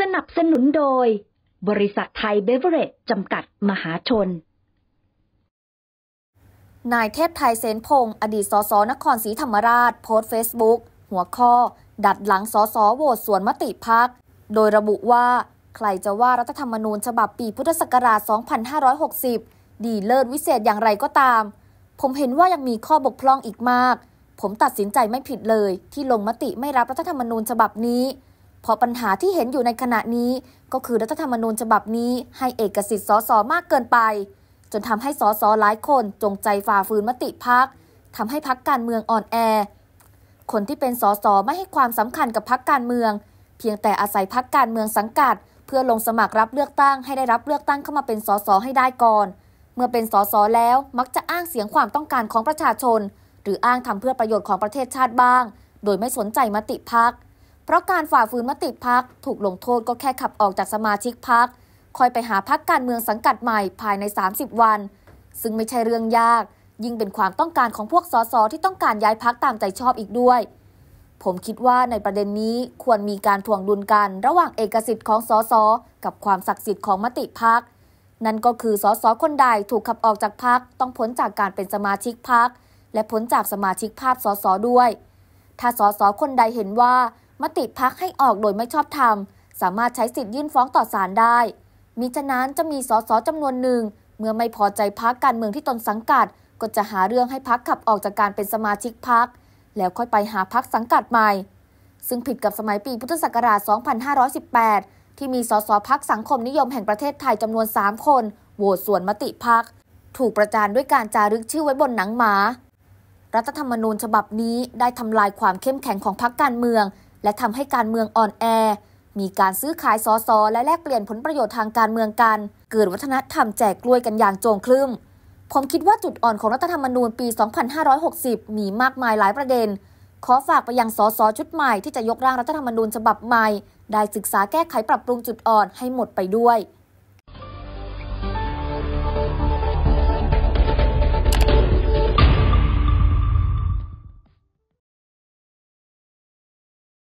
สนับสนุนโดย บริษัทไทยเบเวอเรจจำกัดมหาชน นายเทพไทยเซนพงศ์อดีตสสนครศรีธรรมราชโพสต์เฟซบุ๊ก หัวข้อ ดัดหลังสสโหวตสวนมติพัก โดยระบุว่าใครจะว่ารัฐธรรมนูญฉบับปีพุทธศักราช 2560 ดีเลิศวิเศษอย่างไรก็ตาม ผมเห็นว่ายังมีข้อบกพร่องอีกมาก ผมตัดสินใจไม่ผิดเลย ที่ลงมติไม่รับรัฐธรรมนูญฉบับนี้เพราะปัญหาที่เห็นอยู่ในขณะนี้ ก็คือรัฐธรรมนูญฉบับนี้ให้เอกสิทธิ์สสมากเกินไป จนทำให้สสหลายคนจงใจฝ่าฝืนมติพักทำให้พักการเมืองอ่อนแอ คนที่เป็นสสไม่ให้ความสำคัญกับพักการเมือง เพียงแต่อาศัยพักการเมืองสังกัด เพื่อลงสมัครรับเลือกตั้งให้ได้รับเลือกตั้งเข้ามาเป็นสสให้ได้ก่อน เมื่อเป็นสสแล้วมักจะอ้างเสียงความต้องการของประชาชน หรืออ้างทำเพื่อประโยชน์ของประเทศชาติบ้างโดยไม่สนใจมติพักเพราะการฝ่าฝืนมติพักถูกลงโทษก็แค่ขับออกจากสมาชิกพักคอยไปหาพักการเมืองสังกัดใหม่ภายใน 30 วัน ซึ่งไม่ใช่เรื่องยาก ยิ่งเป็นความต้องการของพวกสสที่ต้องการย้ายพักตามใจชอบอีกด้วย ผมคิดว่าในประเด็นนี้ควรมีการทวงดุลกันระหว่างเอกสิทธิ์ของสสกับความศักดิ์สิทธิ์ของมติพักนั่นก็คือสสคนใดถูกขับออกจากพักต้องพ้นจากการเป็นสมาชิกพักและพ้นจากสมาชิกภาพสสด้วย ถ้าสสคนใดเห็นว่ามติพักให้ออกโดยไม่ชอบธรรม สามารถใช้สิทธิ์ยื่นฟ้องต่อศาลได้มิฉะนั้นจะมีสสจำนวนหนึ่ง เมื่อไม่พอใจพักการเมืองที่ตนสังกัด ก็จะหาเรื่องให้พักขับออกจากการเป็นสมาชิกพัก แล้วค่อยไปหาพักสังกัดใหม่ ซึ่งผิดกับสมัยปีพุทธศักราช2518 ที่มีสสพักสังคมนิยมแห่งประเทศไทยจำนวน3คนโหวตส่วนมติพักถูกประจานด้วยการจารึกชื่อไว้บนหนังหมา รัฐธรรมนูญฉบับนี้ได้ทำลายความเข้มแข็งของพักการเมืองและทำให้การเมืองอ่อนแอ มีการซื้อขายสอสอและแลกเปลี่ยนผลประโยชน์ทางการเมืองกัน เกิดวัฒนธรรมแจกกล้วยกันอย่างโจงครึมผมคิดว่าจุดอ่อนของรัฐธรรมนูญปี 2560 มีมากมายหลายประเด็น ขอฝากไปยังสสชุดใหม่ที่จะยกร่างรัฐธรรมนูญฉบับใหม่ ได้ศึกษาแก้ไขปรับปรุงจุดอ่อนให้หมดไปด้วย